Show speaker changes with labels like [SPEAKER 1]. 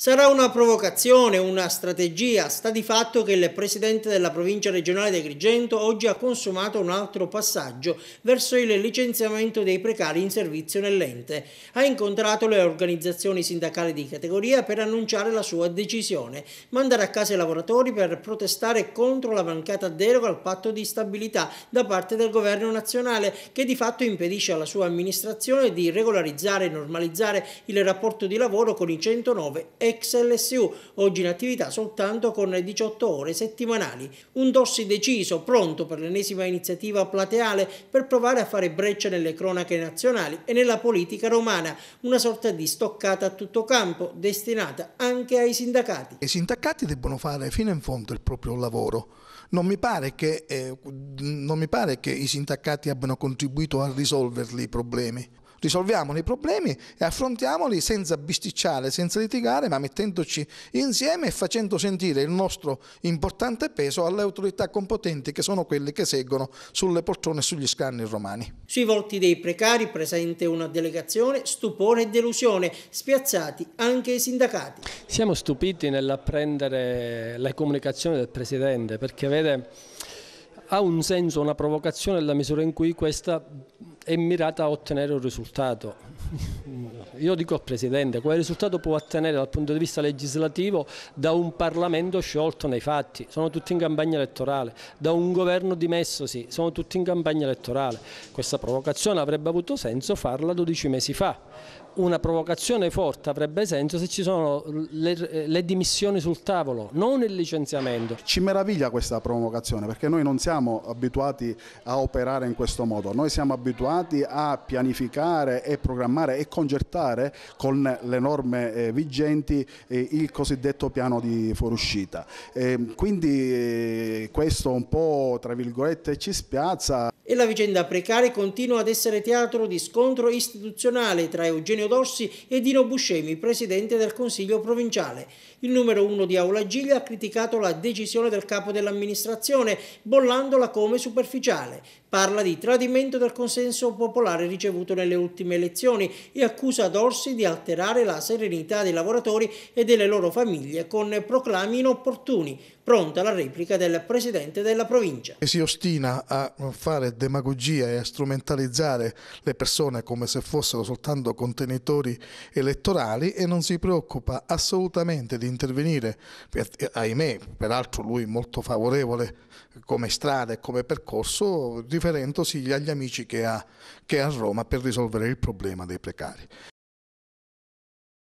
[SPEAKER 1] Sarà una provocazione, una strategia, sta di fatto che il presidente della provincia regionale di Agrigento oggi ha consumato un altro passaggio verso il licenziamento dei precari in servizio nell'ente. Ha incontrato le organizzazioni sindacali di categoria per annunciare la sua decisione, mandare a casa i lavoratori per protestare contro la mancata deroga al patto di stabilità da parte del governo nazionale che di fatto impedisce alla sua amministrazione di regolarizzare e normalizzare il rapporto di lavoro con i 109 e ex LSU, oggi in attività soltanto con 18 ore settimanali. Un Dossi deciso, pronto per l'ennesima iniziativa plateale per provare a fare breccia nelle cronache nazionali e nella politica romana, una sorta di stoccata a tutto campo destinata anche ai sindacati.
[SPEAKER 2] I sindacati debbono fare fino in fondo il proprio lavoro. Non mi, che, eh, non mi pare che i sindacati abbiano contribuito a risolverli i problemi risolviamoli i problemi e affrontiamoli senza bisticciare, senza litigare, ma mettendoci insieme e facendo sentire il nostro importante peso alle autorità competenti che sono quelle che seguono sulle poltrone e sugli scanni romani.
[SPEAKER 1] Sui volti dei precari presente una delegazione, stupore e delusione, spiazzati anche i sindacati.
[SPEAKER 3] Siamo stupiti nell'apprendere le comunicazioni del Presidente perché vede ha un senso, una provocazione nella misura in cui questa è mirata a ottenere un risultato io dico al Presidente, quale risultato può ottenere dal punto di vista legislativo da un Parlamento sciolto nei fatti, sono tutti in campagna elettorale, da un governo dimessosi, sono tutti in campagna elettorale. Questa provocazione avrebbe avuto senso farla 12 mesi fa. Una provocazione forte avrebbe senso se ci sono
[SPEAKER 4] le, le dimissioni sul tavolo, non il licenziamento. Ci meraviglia questa provocazione perché noi non siamo abituati a operare in questo modo, noi siamo abituati a pianificare e programmare e concertare regolare con le norme eh, vigenti eh, il cosiddetto piano di fuoriuscita. Ehm, quindi eh, questo un po' tra virgolette ci spiazza
[SPEAKER 1] e la vicenda precaria continua ad essere teatro di scontro istituzionale tra Eugenio Dossi e Dino Buscemi, presidente del Consiglio provinciale. Il numero uno di Aula Giglia ha criticato la decisione del capo dell'amministrazione, bollandola come superficiale. Parla di tradimento del consenso popolare ricevuto nelle ultime elezioni e accusa Dorsi di alterare la serenità dei lavoratori e delle loro famiglie con proclami inopportuni. Pronta la replica del presidente della provincia.
[SPEAKER 2] Si ostina a fare demagogia e a strumentalizzare le persone come se fossero soltanto contenitori elettorali e non si preoccupa assolutamente di intervenire, per, ahimè, peraltro lui molto favorevole come strada e come percorso, riferendosi agli amici che ha, che ha a Roma per risolvere il problema dei precari.